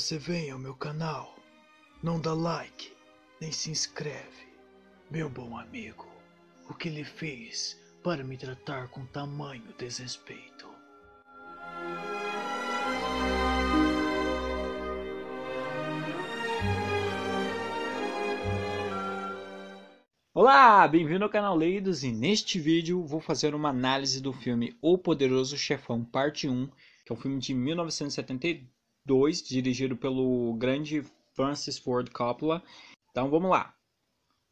você vem ao meu canal. Não dá like, nem se inscreve. Meu bom amigo, o que lhe fiz para me tratar com tamanho desrespeito? Olá, bem-vindo ao canal Leidos e neste vídeo vou fazer uma análise do filme O Poderoso Chefão Parte 1, que é um filme de 1972 2, dirigido pelo grande Francis Ford Coppola. Então vamos lá.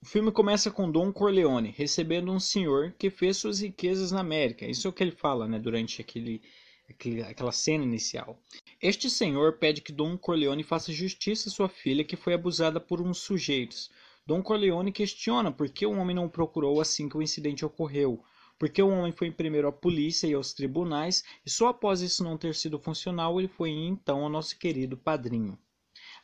O filme começa com Don Corleone recebendo um senhor que fez suas riquezas na América. Isso é o que ele fala né, durante aquele, aquele, aquela cena inicial. Este senhor pede que Don Corleone faça justiça à sua filha que foi abusada por uns sujeitos. Don Corleone questiona por que o homem não o procurou assim que o incidente ocorreu porque o homem foi primeiro à polícia e aos tribunais, e só após isso não ter sido funcional, ele foi então ao nosso querido padrinho.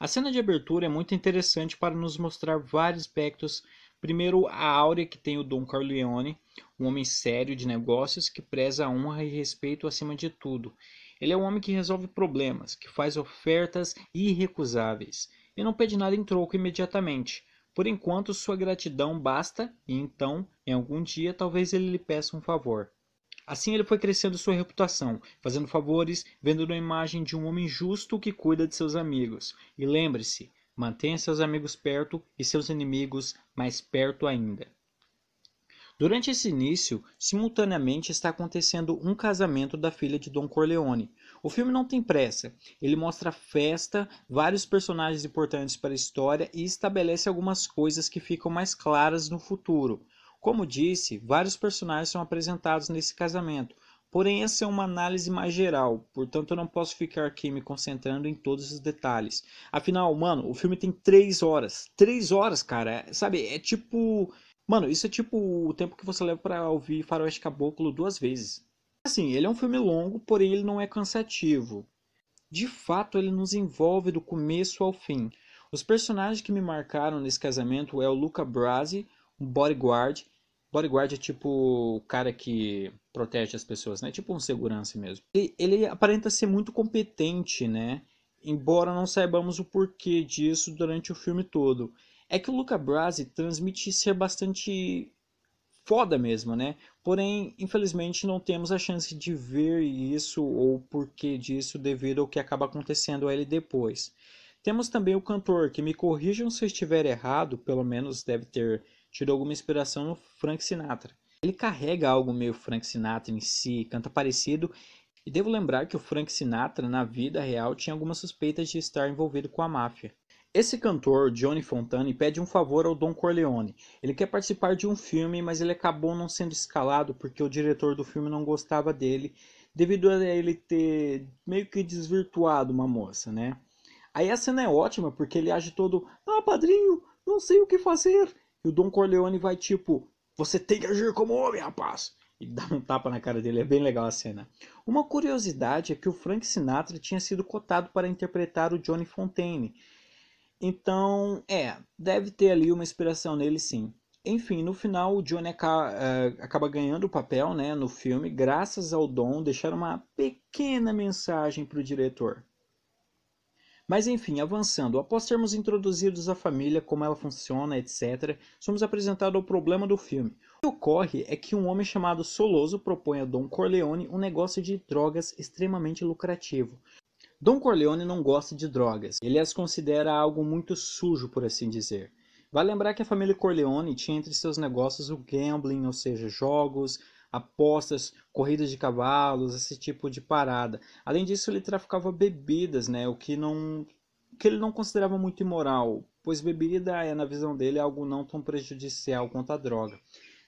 A cena de abertura é muito interessante para nos mostrar vários aspectos. Primeiro, a áurea que tem o Dom Corleone, um homem sério de negócios que preza a honra e respeito acima de tudo. Ele é um homem que resolve problemas, que faz ofertas irrecusáveis e não pede nada em troco imediatamente. Por enquanto, sua gratidão basta e então, em algum dia, talvez ele lhe peça um favor. Assim ele foi crescendo sua reputação, fazendo favores, vendo a imagem de um homem justo que cuida de seus amigos. E lembre-se, mantenha seus amigos perto e seus inimigos mais perto ainda. Durante esse início, simultaneamente está acontecendo um casamento da filha de Don Corleone, o filme não tem pressa. Ele mostra a festa, vários personagens importantes para a história e estabelece algumas coisas que ficam mais claras no futuro. Como disse, vários personagens são apresentados nesse casamento. Porém, essa é uma análise mais geral, portanto eu não posso ficar aqui me concentrando em todos os detalhes. Afinal, mano, o filme tem três horas. Três horas, cara, sabe? É tipo. Mano, isso é tipo o tempo que você leva para ouvir Faroeste Caboclo duas vezes. Assim, ele é um filme longo, porém ele não é cansativo. De fato, ele nos envolve do começo ao fim. Os personagens que me marcaram nesse casamento é o Luca Brasi, um bodyguard. Bodyguard é tipo o cara que protege as pessoas, né? Tipo um segurança mesmo. Ele, ele aparenta ser muito competente, né? Embora não saibamos o porquê disso durante o filme todo. É que o Luca Brasi transmite ser bastante foda mesmo, né? Porém, infelizmente, não temos a chance de ver isso ou porquê disso devido ao que acaba acontecendo a ele depois. Temos também o cantor, que me corrijam se eu estiver errado, pelo menos deve ter tido alguma inspiração no Frank Sinatra. Ele carrega algo meio Frank Sinatra em si, canta parecido, e devo lembrar que o Frank Sinatra, na vida real, tinha algumas suspeitas de estar envolvido com a máfia. Esse cantor, Johnny Fontane, pede um favor ao Don Corleone. Ele quer participar de um filme, mas ele acabou não sendo escalado porque o diretor do filme não gostava dele, devido a ele ter meio que desvirtuado uma moça, né? Aí a cena é ótima porque ele age todo: Ah, padrinho, não sei o que fazer. E o Don Corleone vai tipo: Você tem que agir como homem, rapaz. E dá um tapa na cara dele, é bem legal a cena. Uma curiosidade é que o Frank Sinatra tinha sido cotado para interpretar o Johnny Fontaine então, é, deve ter ali uma inspiração nele sim. Enfim, no final o Johnny é, acaba ganhando o papel né, no filme, graças ao Dom deixar uma pequena mensagem para o diretor. Mas enfim, avançando, após termos introduzidos a família, como ela funciona, etc., somos apresentados ao problema do filme. O que ocorre é que um homem chamado Soloso propõe a Don Corleone um negócio de drogas extremamente lucrativo, Don Corleone não gosta de drogas, ele as considera algo muito sujo, por assim dizer. Vale lembrar que a família Corleone tinha entre seus negócios o gambling, ou seja, jogos, apostas, corridas de cavalos, esse tipo de parada. Além disso, ele traficava bebidas, né, o que não que ele não considerava muito imoral, pois bebida é, na visão dele, algo não tão prejudicial quanto a droga.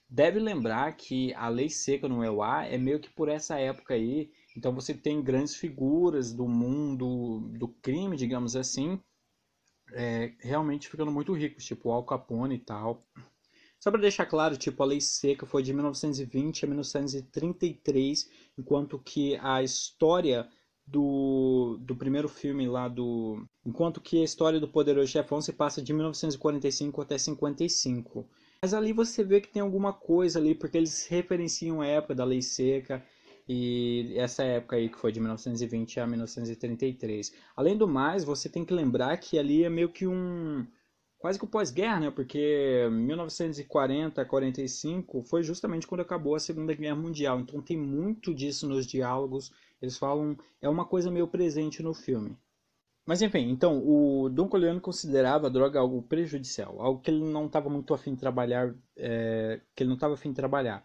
Deve lembrar que a lei seca no EUA é meio que por essa época aí então você tem grandes figuras do mundo do crime, digamos assim, é, realmente ficando muito ricos, tipo Al Capone e tal. Só para deixar claro, tipo, a lei seca foi de 1920 a 1933, enquanto que a história do, do primeiro filme lá do. Enquanto que a história do Poderoso Chefão se passa de 1945 até 55. Mas ali você vê que tem alguma coisa ali, porque eles referenciam a época da lei seca, e essa época aí que foi de 1920 a 1933. Além do mais, você tem que lembrar que ali é meio que um quase que o pós-guerra, né? Porque 1940 a 45 foi justamente quando acabou a Segunda Guerra Mundial. Então tem muito disso nos diálogos. Eles falam, é uma coisa meio presente no filme. Mas enfim, então, o Don Corleone considerava a droga algo prejudicial, algo que ele não estava muito afim de trabalhar, é, que ele não estava afim de trabalhar.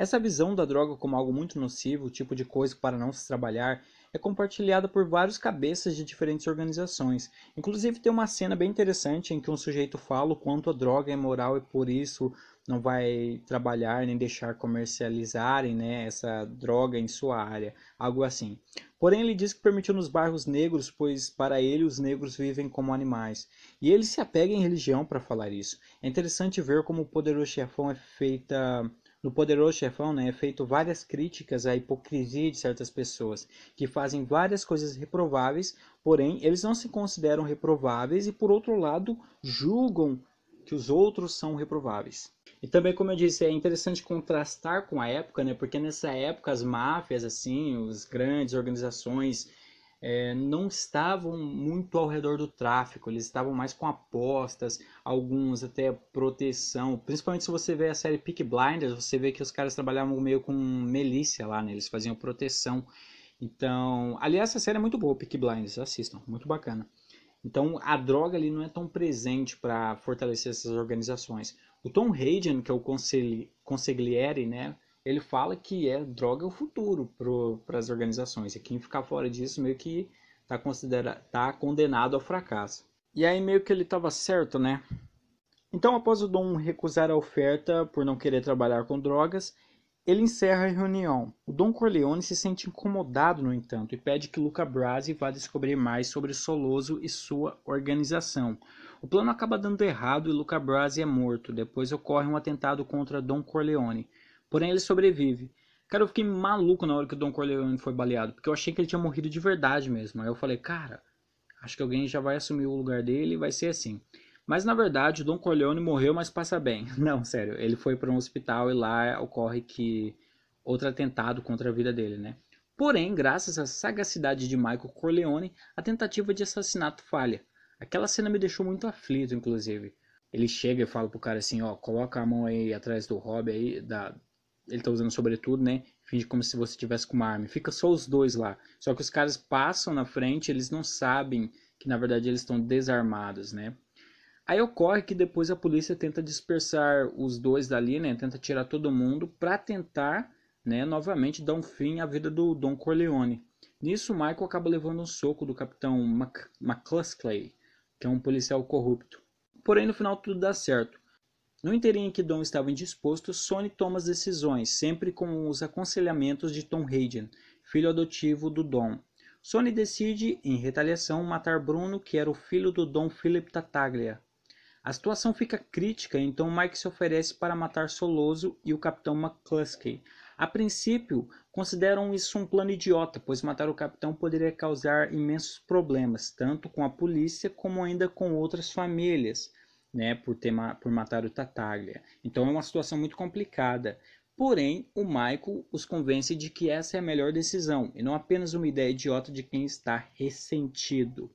Essa visão da droga como algo muito nocivo, tipo de coisa para não se trabalhar, é compartilhada por vários cabeças de diferentes organizações. Inclusive tem uma cena bem interessante em que um sujeito fala o quanto a droga é moral e por isso não vai trabalhar nem deixar comercializarem né, essa droga em sua área, algo assim. Porém, ele diz que permitiu nos bairros negros, pois para ele os negros vivem como animais. E ele se apega em religião para falar isso. É interessante ver como o poderoso chefão é feita no Poderoso Chefão né, é feito várias críticas à hipocrisia de certas pessoas, que fazem várias coisas reprováveis, porém eles não se consideram reprováveis e, por outro lado, julgam que os outros são reprováveis. E também, como eu disse, é interessante contrastar com a época, né? Porque nessa época as máfias, assim, as grandes organizações é, não estavam muito ao redor do tráfico, eles estavam mais com apostas, alguns até proteção. Principalmente se você vê a série Peak Blinders, você vê que os caras trabalhavam meio com milícia lá, né? eles faziam proteção. Então, aliás, essa série é muito boa, Peak Blinders, assistam, muito bacana. Então, a droga ali não é tão presente para fortalecer essas organizações. O Tom Hayden, que é o conselheiro, né, ele fala que é droga o futuro para as organizações. E quem ficar fora disso meio que está tá condenado ao fracasso. E aí meio que ele estava certo, né? Então, após o Dom recusar a oferta por não querer trabalhar com drogas, ele encerra a reunião. O Dom Corleone se sente incomodado, no entanto, e pede que Luca Brasi vá descobrir mais sobre Soloso e sua organização. O plano acaba dando errado e Luca Brasi é morto. Depois ocorre um atentado contra Dom Corleone. Porém, ele sobrevive. Cara, eu fiquei maluco na hora que o Don Corleone foi baleado, porque eu achei que ele tinha morrido de verdade mesmo. Aí eu falei, cara, acho que alguém já vai assumir o lugar dele e vai ser assim. Mas na verdade, o Don Corleone morreu, mas passa bem. Não, sério, ele foi para um hospital e lá ocorre que outro atentado contra a vida dele, né? Porém, graças à sagacidade de Michael Corleone, a tentativa de assassinato falha. Aquela cena me deixou muito aflito, inclusive. Ele chega e fala pro cara assim, ó, coloca a mão aí atrás do Robbie aí, da, ele tá usando sobretudo, né? Finge como se você tivesse com uma arma. Fica só os dois lá. Só que os caras passam na frente, eles não sabem que na verdade eles estão desarmados, né? Aí ocorre que depois a polícia tenta dispersar os dois dali, né? Tenta tirar todo mundo para tentar, né, novamente dar um fim à vida do Don Corleone. Nisso, Michael acaba levando um soco do capitão Mac McCluskey, que é um policial corrupto. Porém, no final tudo dá certo. No interim em que Dom estava indisposto, Sony toma as decisões, sempre com os aconselhamentos de Tom Hayden, filho adotivo do Dom. Sony decide, em retaliação, matar Bruno, que era o filho do Dom Philip Tataglia. A situação fica crítica, então Mike se oferece para matar Soloso e o Capitão McCluskey. A princípio, consideram isso um plano idiota, pois matar o capitão poderia causar imensos problemas, tanto com a polícia como ainda com outras famílias né, por, ter, por matar o Tataglia. Então é uma situação muito complicada. Porém, o Michael os convence de que essa é a melhor decisão e não apenas uma ideia idiota de quem está ressentido.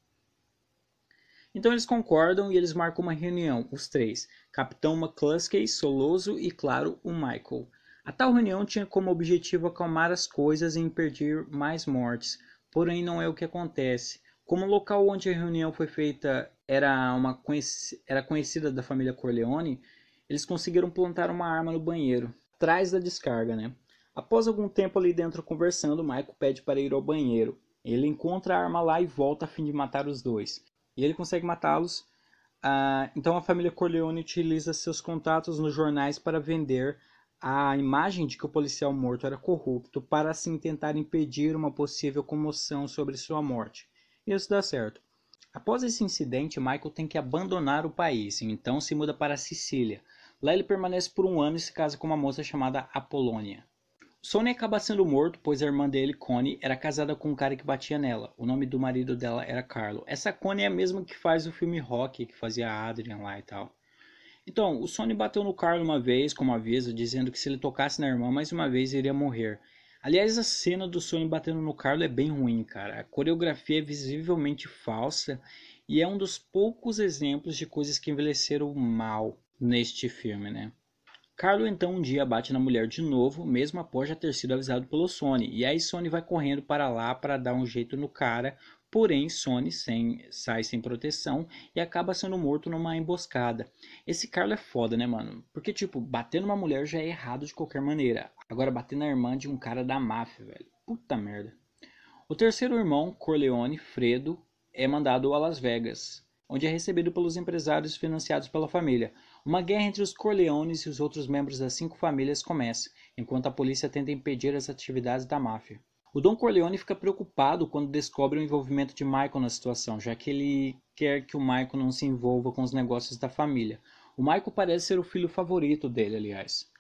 Então eles concordam e eles marcam uma reunião, os três: Capitão McCluskey, Soloso e, claro, o Michael. A tal reunião tinha como objetivo acalmar as coisas e impedir mais mortes, porém não é o que acontece. Como o local onde a reunião foi feita era, uma conheci era conhecida da família Corleone, eles conseguiram plantar uma arma no banheiro, atrás da descarga, né? Após algum tempo ali dentro conversando, Michael pede para ir ao banheiro. Ele encontra a arma lá e volta a fim de matar os dois. E ele consegue matá-los. Ah, então a família Corleone utiliza seus contatos nos jornais para vender a imagem de que o policial morto era corrupto para assim tentar impedir uma possível comoção sobre sua morte. Isso dá certo. Após esse incidente, Michael tem que abandonar o país, então se muda para Sicília. Lá ele permanece por um ano e se casa com uma moça chamada Apolônia. Sony acaba sendo morto, pois a irmã dele, Connie, era casada com um cara que batia nela. O nome do marido dela era Carlo. Essa Connie é a mesma que faz o filme Rock, que fazia a Adrian lá e tal. Então, o Sony bateu no Carlo uma vez, como aviso, dizendo que se ele tocasse na irmã mais uma vez iria morrer. Aliás, a cena do Sony batendo no Carlo é bem ruim, cara. A coreografia é visivelmente falsa e é um dos poucos exemplos de coisas que envelheceram mal neste filme, né? Carlo então um dia bate na mulher de novo, mesmo após já ter sido avisado pelo Sony. E aí Sony vai correndo para lá para dar um jeito no cara, Porém, Sony sem, sai sem proteção e acaba sendo morto numa emboscada. Esse Carlo é foda, né, mano? Porque, tipo, bater numa mulher já é errado de qualquer maneira. Agora, bater na irmã de um cara da máfia, velho. Puta merda. O terceiro irmão, Corleone, Fredo, é mandado a Las Vegas, onde é recebido pelos empresários financiados pela família. Uma guerra entre os Corleones e os outros membros das cinco famílias começa, enquanto a polícia tenta impedir as atividades da máfia. O Don Corleone fica preocupado quando descobre o envolvimento de Michael na situação, já que ele quer que o Michael não se envolva com os negócios da família. O Michael parece ser o filho favorito dele, aliás.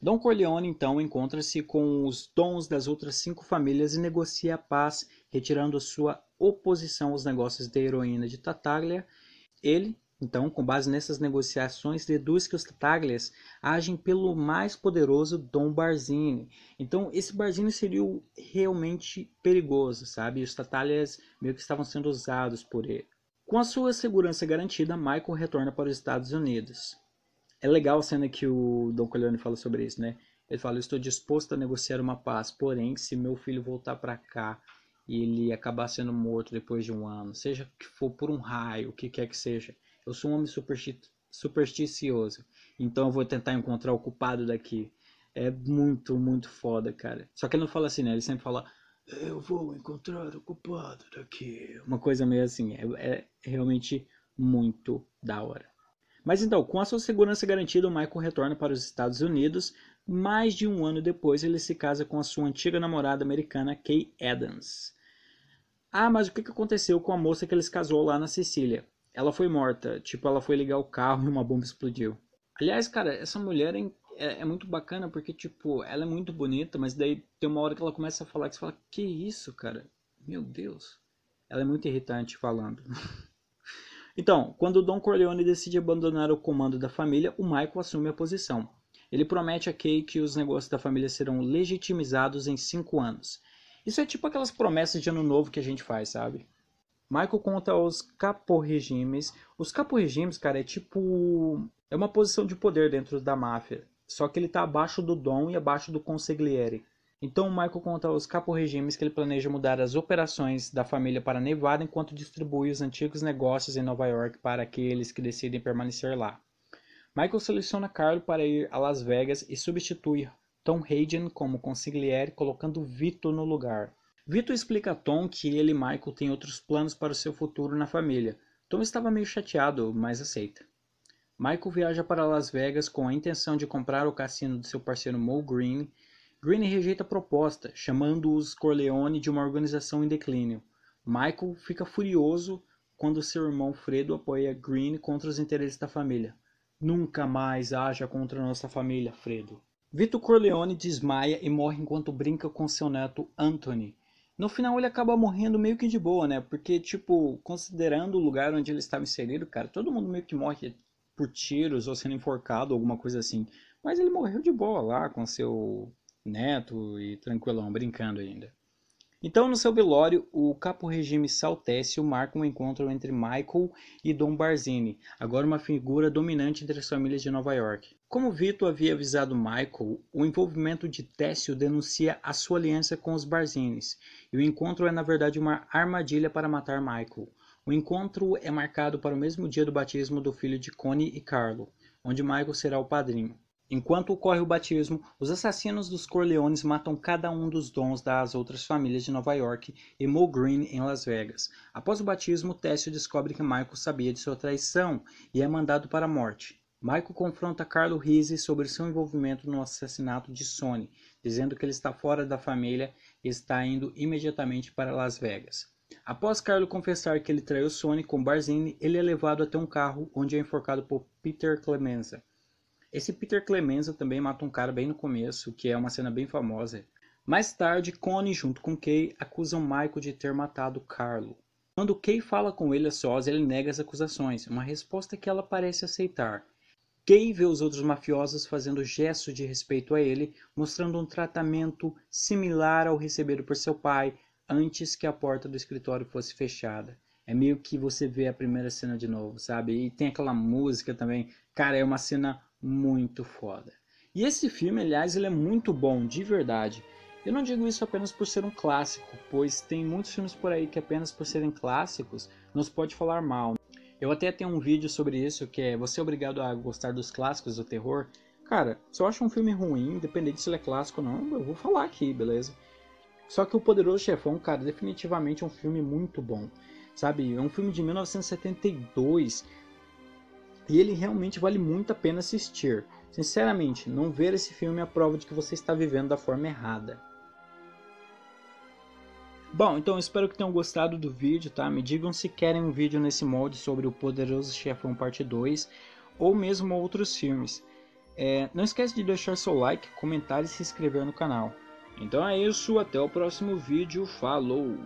Don Corleone então encontra-se com os dons das outras cinco famílias e negocia a paz, retirando sua oposição aos negócios da heroína de Tataglia. Ele então, com base nessas negociações, deduz que os Taglias agem pelo mais poderoso Dom Barzini. Então, esse Barzini seria realmente perigoso, sabe? E os Taglias meio que estavam sendo usados por ele. Com a sua segurança garantida, Michael retorna para os Estados Unidos. É legal a cena que o Dom Corleone fala sobre isso, né? Ele fala: Eu estou disposto a negociar uma paz, porém, se meu filho voltar para cá e ele acabar sendo morto depois de um ano, seja que for por um raio, o que quer que seja, eu sou um homem supersti supersticioso. Então eu vou tentar encontrar o culpado daqui. É muito, muito foda, cara. Só que ele não fala assim, né? Ele sempre fala. Eu vou encontrar o culpado daqui. Uma coisa meio assim. É, é realmente muito da hora. Mas então, com a sua segurança garantida, o Michael retorna para os Estados Unidos. Mais de um ano depois, ele se casa com a sua antiga namorada americana, Kay Adams. Ah, mas o que aconteceu com a moça que ele se casou lá na Sicília? ela foi morta. Tipo, ela foi ligar o carro e uma bomba explodiu. Aliás, cara, essa mulher é, é, é, muito bacana porque, tipo, ela é muito bonita, mas daí tem uma hora que ela começa a falar que você fala: Que isso, cara? Meu Deus. Ela é muito irritante falando. então, quando Don Corleone decide abandonar o comando da família, o Michael assume a posição. Ele promete a Kay que os negócios da família serão legitimizados em cinco anos. Isso é tipo aquelas promessas de ano novo que a gente faz, sabe? Michael conta os caporregimes. Os caporregimes, cara, é tipo. É uma posição de poder dentro da máfia. Só que ele tá abaixo do Dom e abaixo do Consigliere. Então, Michael conta os caporregimes que ele planeja mudar as operações da família para Nevada enquanto distribui os antigos negócios em Nova York para aqueles que decidem permanecer lá. Michael seleciona Carlo para ir a Las Vegas e substitui Tom Hayden como consigliere, colocando Vito no lugar. Vitor explica a Tom que ele e Michael têm outros planos para o seu futuro na família. Tom estava meio chateado, mas aceita. Michael viaja para Las Vegas com a intenção de comprar o cassino de seu parceiro Mo Green. Green rejeita a proposta, chamando os Corleone de uma organização em declínio. Michael fica furioso quando seu irmão Fredo apoia Green contra os interesses da família. Nunca mais haja contra nossa família, Fredo. Vito Corleone desmaia e morre enquanto brinca com seu neto Anthony no final ele acaba morrendo meio que de boa, né? Porque, tipo, considerando o lugar onde ele estava inserido, cara, todo mundo meio que morre por tiros ou sendo enforcado, alguma coisa assim. Mas ele morreu de boa lá com seu neto e tranquilão, brincando ainda. Então, no seu velório, o capo-regime Saltécio marca um encontro entre Michael e Don Barzini, agora uma figura dominante entre as famílias de Nova York. Como Vito havia avisado Michael, o envolvimento de Técio denuncia a sua aliança com os Barzines, e o encontro é na verdade uma armadilha para matar Michael. O encontro é marcado para o mesmo dia do batismo do filho de Connie e Carlo, onde Michael será o padrinho. Enquanto ocorre o batismo, os assassinos dos Corleones matam cada um dos dons das outras famílias de Nova York e Mo Green em Las Vegas. Após o batismo, Tessio descobre que Michael sabia de sua traição e é mandado para a morte. Michael confronta Carlo Rizzi sobre seu envolvimento no assassinato de Sony, dizendo que ele está fora da família e está indo imediatamente para Las Vegas. Após Carlo confessar que ele traiu Sony com Barzini, ele é levado até um carro onde é enforcado por Peter Clemenza. Esse Peter Clemenza também mata um cara bem no começo, que é uma cena bem famosa. Mais tarde, Connie junto com Kay acusam Michael de ter matado Carlo. Quando Kay fala com ele a sós, ele nega as acusações, uma resposta que ela parece aceitar. Kay vê os outros mafiosos fazendo gesto de respeito a ele, mostrando um tratamento similar ao recebido por seu pai antes que a porta do escritório fosse fechada. É meio que você vê a primeira cena de novo, sabe? E tem aquela música também. Cara, é uma cena muito foda. E esse filme, aliás, ele é muito bom, de verdade. Eu não digo isso apenas por ser um clássico, pois tem muitos filmes por aí que apenas por serem clássicos não se pode falar mal. Eu até tenho um vídeo sobre isso que é você é obrigado a gostar dos clássicos do terror. Cara, se eu acho um filme ruim, independente se ele é clássico ou não, eu vou falar aqui, beleza? Só que O Poderoso Chefão, cara, definitivamente é um filme muito bom. Sabe, é um filme de 1972, e ele realmente vale muito a pena assistir. Sinceramente, não ver esse filme é a prova de que você está vivendo da forma errada. Bom, então espero que tenham gostado do vídeo, tá? Me digam se querem um vídeo nesse molde sobre o Poderoso Chefão Parte 2 ou mesmo outros filmes. É, não esquece de deixar seu like, comentar e se inscrever no canal. Então é isso, até o próximo vídeo, falou!